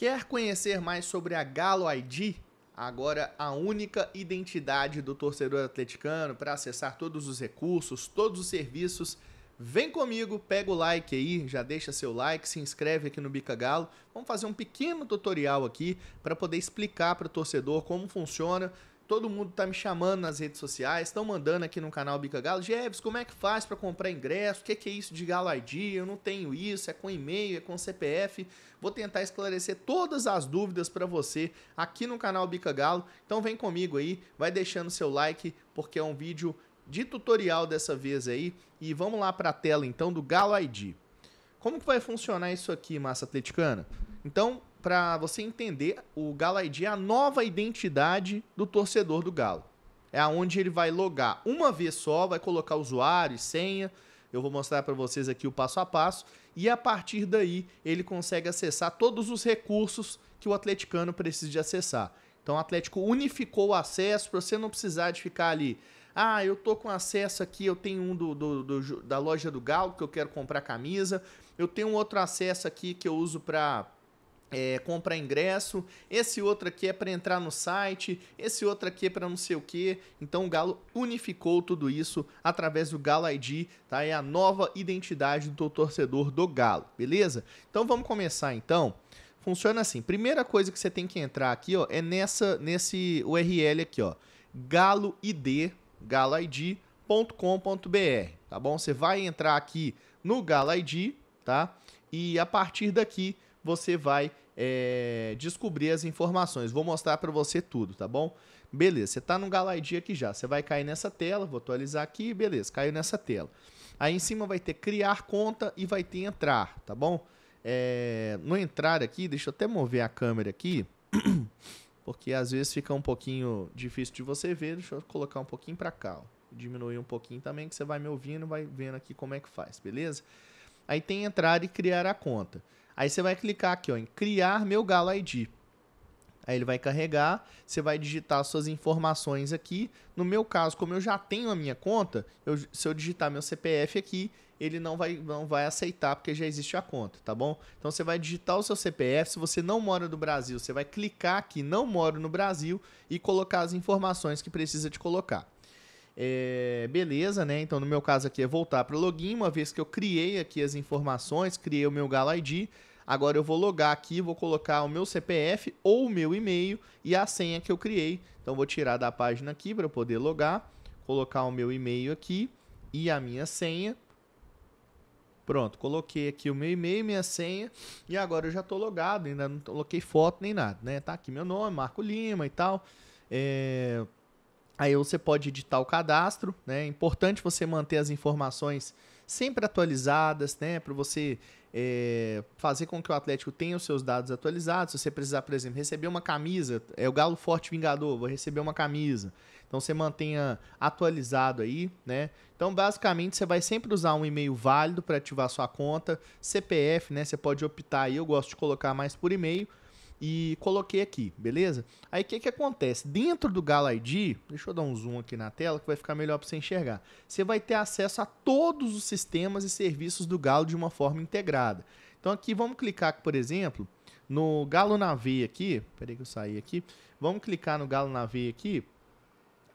Quer conhecer mais sobre a Galo ID? Agora a única identidade do torcedor atleticano para acessar todos os recursos, todos os serviços. Vem comigo, pega o like aí, já deixa seu like, se inscreve aqui no Bica Galo. Vamos fazer um pequeno tutorial aqui para poder explicar para o torcedor como funciona Todo mundo tá me chamando nas redes sociais, estão mandando aqui no canal Bica Galo. Jeves, como é que faz para comprar ingresso? O que, que é isso de Galo ID? Eu não tenho isso, é com e-mail, é com CPF. Vou tentar esclarecer todas as dúvidas para você aqui no canal Bica Galo. Então vem comigo aí, vai deixando seu like, porque é um vídeo de tutorial dessa vez aí. E vamos lá para a tela então do Galo ID. Como que vai funcionar isso aqui, massa atleticana? Então, para você entender o Galo ID é a nova identidade do torcedor do Galo. É aonde ele vai logar uma vez só, vai colocar usuário e senha. Eu vou mostrar para vocês aqui o passo a passo e a partir daí ele consegue acessar todos os recursos que o atleticano precisa de acessar. Então o Atlético unificou o acesso para você não precisar de ficar ali. Ah, eu tô com acesso aqui, eu tenho um do, do, do da loja do Galo que eu quero comprar camisa, eu tenho um outro acesso aqui que eu uso para é, comprar ingresso, esse outro aqui é para entrar no site, esse outro aqui é para não sei o que. Então o Galo unificou tudo isso através do Galo ID, tá? É a nova identidade do torcedor do Galo, beleza? Então vamos começar então. Funciona assim. Primeira coisa que você tem que entrar aqui, ó, é nessa nesse URL aqui, ó. galo galoid, galoid.com.br, tá bom? Você vai entrar aqui no Galo ID, tá? E a partir daqui você vai é, descobrir as informações. Vou mostrar para você tudo, tá bom? Beleza, você está no Galide aqui já. Você vai cair nessa tela, vou atualizar aqui, beleza, caiu nessa tela. Aí em cima vai ter criar conta e vai ter entrar, tá bom? É, no entrar aqui, deixa eu até mover a câmera aqui, porque às vezes fica um pouquinho difícil de você ver. Deixa eu colocar um pouquinho para cá, ó. diminuir um pouquinho também, que você vai me ouvindo, vai vendo aqui como é que faz, beleza? Aí tem entrar e criar a conta. Aí você vai clicar aqui ó, em criar meu Galo ID. Aí ele vai carregar, você vai digitar suas informações aqui. No meu caso, como eu já tenho a minha conta, eu, se eu digitar meu CPF aqui, ele não vai, não vai aceitar porque já existe a conta, tá bom? Então você vai digitar o seu CPF. Se você não mora no Brasil, você vai clicar aqui Não Moro no Brasil e colocar as informações que precisa de colocar. É, beleza, né? Então no meu caso aqui é voltar para o login, uma vez que eu criei aqui as informações, criei o meu Galo ID. Agora eu vou logar aqui, vou colocar o meu CPF ou o meu e-mail e a senha que eu criei. Então vou tirar da página aqui para poder logar, colocar o meu e-mail aqui e a minha senha. Pronto, coloquei aqui o meu e-mail, minha senha e agora eu já estou logado, ainda não coloquei foto nem nada, né? Tá aqui meu nome, Marco Lima e tal. É... Aí você pode editar o cadastro, né? É importante você manter as informações sempre atualizadas, né? Para você é, fazer com que o Atlético tenha os seus dados atualizados. Se você precisar, por exemplo, receber uma camisa, é o Galo Forte Vingador, vou receber uma camisa. Então você mantenha atualizado aí, né? Então basicamente você vai sempre usar um e-mail válido para ativar sua conta, CPF, né? Você pode optar aí, eu gosto de colocar mais por e-mail e coloquei aqui, beleza? Aí o que, que acontece? Dentro do Gala ID, deixa eu dar um zoom aqui na tela que vai ficar melhor para você enxergar. Você vai ter acesso a todos os sistemas e serviços do Galo de uma forma integrada. Então aqui vamos clicar, por exemplo, no Galo na Veia aqui. Peraí que eu saí aqui. Vamos clicar no Galo na Veia aqui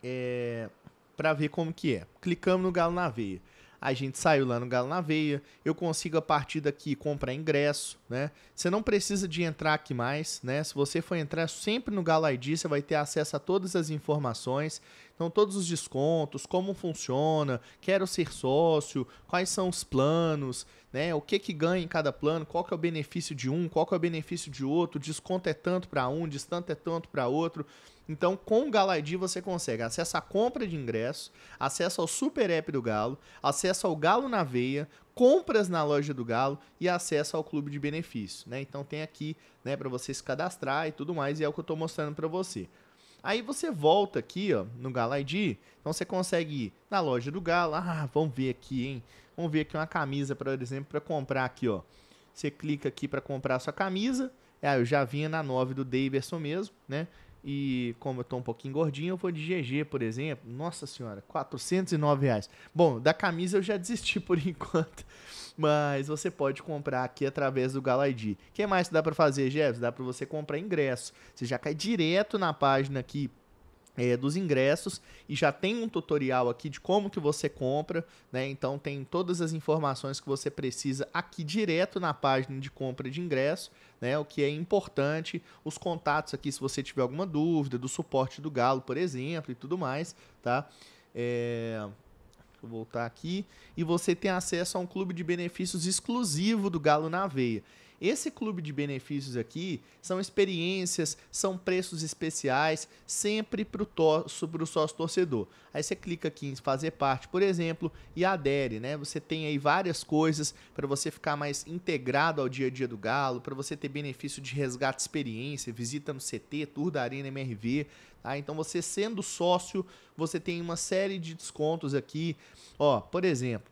é, para ver como que é. Clicamos no Galo na Veia a gente saiu lá no Galo na Veia, eu consigo a partir daqui comprar ingresso, né? Você não precisa de entrar aqui mais, né? Se você for entrar sempre no Galo ID, você vai ter acesso a todas as informações. Então, todos os descontos, como funciona, quero ser sócio, quais são os planos, né? O que que ganha em cada plano, qual que é o benefício de um, qual que é o benefício de outro, desconto é tanto para um, desconto é tanto para outro. Então, com o Galo ID você consegue acesso à compra de ingressos, acesso ao Super App do Galo, acesso ao Galo na Veia, compras na loja do Galo e acesso ao clube de benefício, né? Então tem aqui, né, para você se cadastrar e tudo mais, e é o que eu estou mostrando para você. Aí você volta aqui, ó, no Gala ID. Então você consegue ir na loja do Gala. Ah, vamos ver aqui, hein? Vamos ver aqui uma camisa, por exemplo, para comprar aqui, ó. Você clica aqui para comprar a sua camisa. Ah, eu já vinha na 9 do Davidson mesmo, né? E como eu tô um pouquinho gordinho, eu vou de GG, por exemplo. Nossa senhora, 409 reais. Bom, da camisa eu já desisti por enquanto. Mas você pode comprar aqui através do GalaID. O que mais dá para fazer, Jeff Dá para você comprar ingresso. Você já cai direto na página aqui, é, dos ingressos e já tem um tutorial aqui de como que você compra, né? Então tem todas as informações que você precisa aqui direto na página de compra de ingresso, né? O que é importante, os contatos aqui se você tiver alguma dúvida do suporte do Galo, por exemplo, e tudo mais, tá? É... Vou voltar aqui e você tem acesso a um clube de benefícios exclusivo do Galo na Veia. Esse clube de benefícios aqui são experiências, são preços especiais, sempre para o sócio torcedor. Aí você clica aqui em fazer parte, por exemplo, e adere, né? Você tem aí várias coisas para você ficar mais integrado ao dia a dia do Galo, para você ter benefício de resgate experiência, visita no CT, tour da Arena MRV, tá? Então você sendo sócio, você tem uma série de descontos aqui, ó, por exemplo,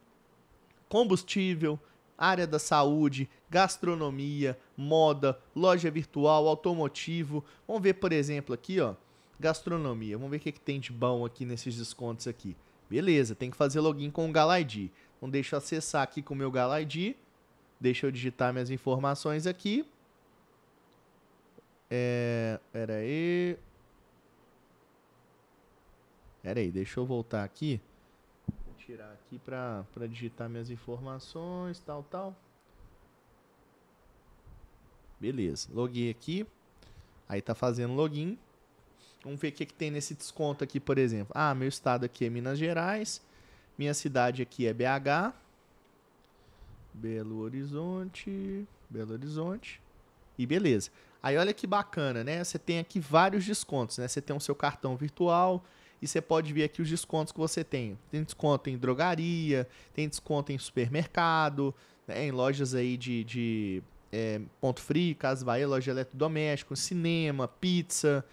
combustível, área da saúde, gastronomia, moda, loja virtual, automotivo. Vamos ver, por exemplo, aqui, ó, gastronomia. Vamos ver o que, que tem de bom aqui nesses descontos aqui. Beleza, tem que fazer login com o GalaID. Então deixa eu acessar aqui com o meu GalaID. Deixa eu digitar minhas informações aqui. É, pera aí. Pera aí, deixa eu voltar aqui tirar aqui para digitar minhas informações, tal, tal. Beleza, loguei aqui. Aí tá fazendo login. Vamos ver o que, que tem nesse desconto aqui, por exemplo. Ah, meu estado aqui é Minas Gerais. Minha cidade aqui é BH. Belo Horizonte. Belo Horizonte. E beleza. Aí olha que bacana, né? Você tem aqui vários descontos, né? Você tem o seu cartão virtual, e você pode ver aqui os descontos que você tem. Tem desconto em drogaria, tem desconto em supermercado, né, em lojas aí de, de é, ponto frio, Casa Bahia, loja de eletrodoméstico, cinema, pizza,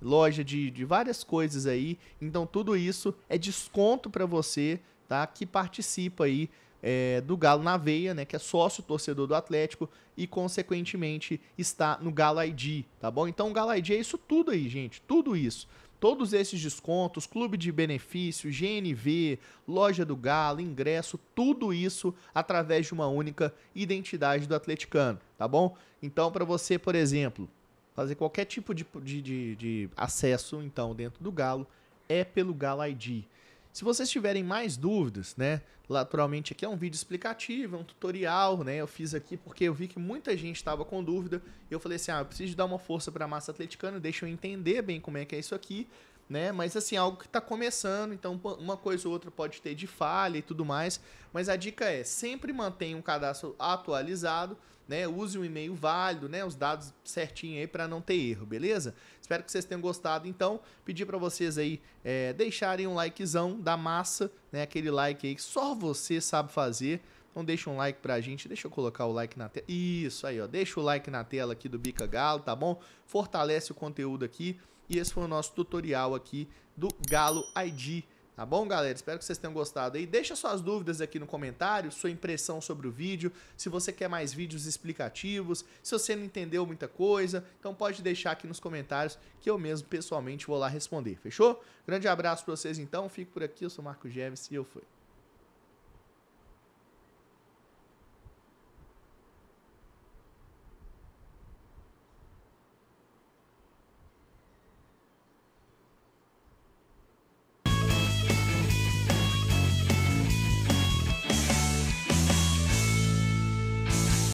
loja de, de várias coisas aí. Então tudo isso é desconto para você, tá? Que participa aí é, do Galo na Veia, né, que é sócio torcedor do Atlético e consequentemente está no Galo ID, tá bom? Então o Galo ID é isso tudo aí, gente, tudo isso. Todos esses descontos, clube de benefício, GNV, loja do Galo, ingresso, tudo isso através de uma única identidade do atleticano, tá bom? Então, para você, por exemplo, fazer qualquer tipo de, de, de, de acesso, então, dentro do Galo, é pelo Galo ID. Se vocês tiverem mais dúvidas, né? Naturalmente aqui é um vídeo explicativo, é um tutorial, né? Eu fiz aqui porque eu vi que muita gente estava com dúvida. E eu falei assim: "Ah, eu preciso dar uma força para a massa atleticana, deixa eu entender bem como é que é isso aqui". Né? Mas assim, é algo que está começando, então uma coisa ou outra pode ter de falha e tudo mais. Mas a dica é sempre mantenha um cadastro atualizado né? Use um e-mail válido, né? Os dados certinho aí para não ter erro, beleza? Espero que vocês tenham gostado. Então, pedir para vocês aí é, deixarem um likezão da massa, né? Aquele like aí que só você sabe fazer. Então deixa um like pra gente, deixa eu colocar o like na tela. Isso aí, ó. Deixa o like na tela aqui do Bica Galo, tá bom? Fortalece o conteúdo aqui. E esse foi o nosso tutorial aqui do Galo ID. Tá bom, galera? Espero que vocês tenham gostado aí. Deixa suas dúvidas aqui no comentário, sua impressão sobre o vídeo, se você quer mais vídeos explicativos, se você não entendeu muita coisa, então pode deixar aqui nos comentários que eu mesmo pessoalmente vou lá responder, fechou? Grande abraço para vocês então, fico por aqui, eu sou Marco Gêmeos e eu fui.